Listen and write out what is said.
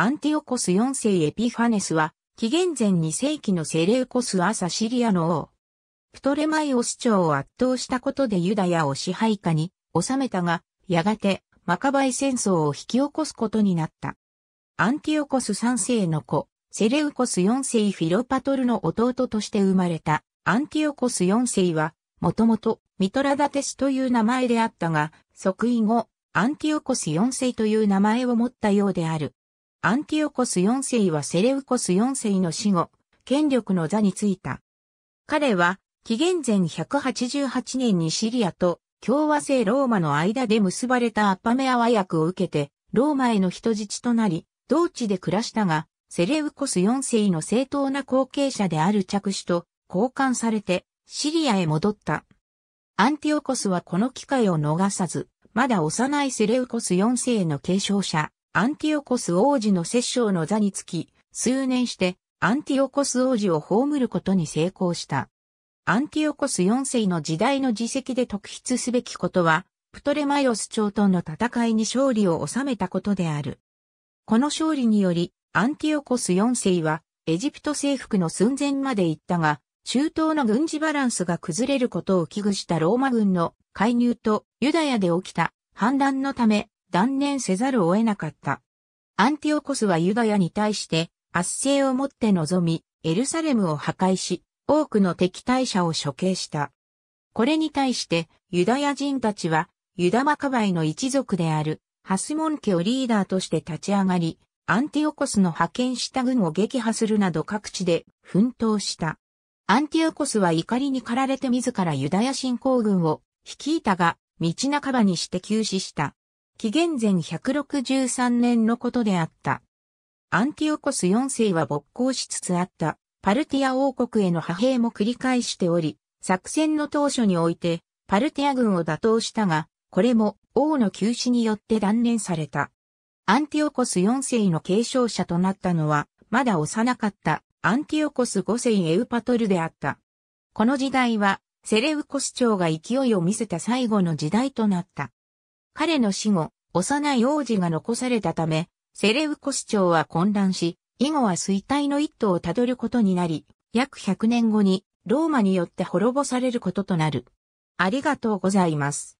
アンティオコス4世エピファネスは、紀元前2世紀のセレウコス朝シリアの王。プトレマイオス朝を圧倒したことでユダヤを支配下に収めたが、やがてマカバイ戦争を引き起こすことになった。アンティオコス3世の子、セレウコス4世フィロパトルの弟として生まれたアンティオコス4世は、もともとミトラダテスという名前であったが、即位後、アンティオコス4世という名前を持ったようである。アンティオコス4世はセレウコス4世の死後、権力の座に就いた。彼は、紀元前188年にシリアと共和制ローマの間で結ばれたアッパメア和訳を受けて、ローマへの人質となり、同地で暮らしたが、セレウコス4世の正当な後継者である着手と交換されて、シリアへ戻った。アンティオコスはこの機会を逃さず、まだ幼いセレウコス4世の継承者、アンティオコス王子の摂政の座につき、数年してアンティオコス王子を葬ることに成功した。アンティオコス4世の時代の自責で特筆すべきことは、プトレマイオス朝との戦いに勝利を収めたことである。この勝利により、アンティオコス4世は、エジプト征服の寸前まで行ったが、中東の軍事バランスが崩れることを危惧したローマ軍の介入とユダヤで起きた反乱のため、断念せざるを得なかった。アンティオコスはユダヤに対して圧政をもって臨み、エルサレムを破壊し、多くの敵対者を処刑した。これに対してユダヤ人たちはユダマカバイの一族であるハスモン家をリーダーとして立ち上がり、アンティオコスの派遣した軍を撃破するなど各地で奮闘した。アンティオコスは怒りに駆られて自らユダヤ信仰軍を率いたが、道半ばにして急死した。紀元前163年のことであった。アンティオコス4世は勃興しつつあったパルティア王国への派兵も繰り返しており、作戦の当初においてパルティア軍を打倒したが、これも王の急死によって断念された。アンティオコス4世の継承者となったのは、まだ幼かったアンティオコス5世エウパトルであった。この時代はセレウコス朝が勢いを見せた最後の時代となった。彼の死後、幼い王子が残されたため、セレウコス朝は混乱し、以後は衰退の一途をたどることになり、約100年後にローマによって滅ぼされることとなる。ありがとうございます。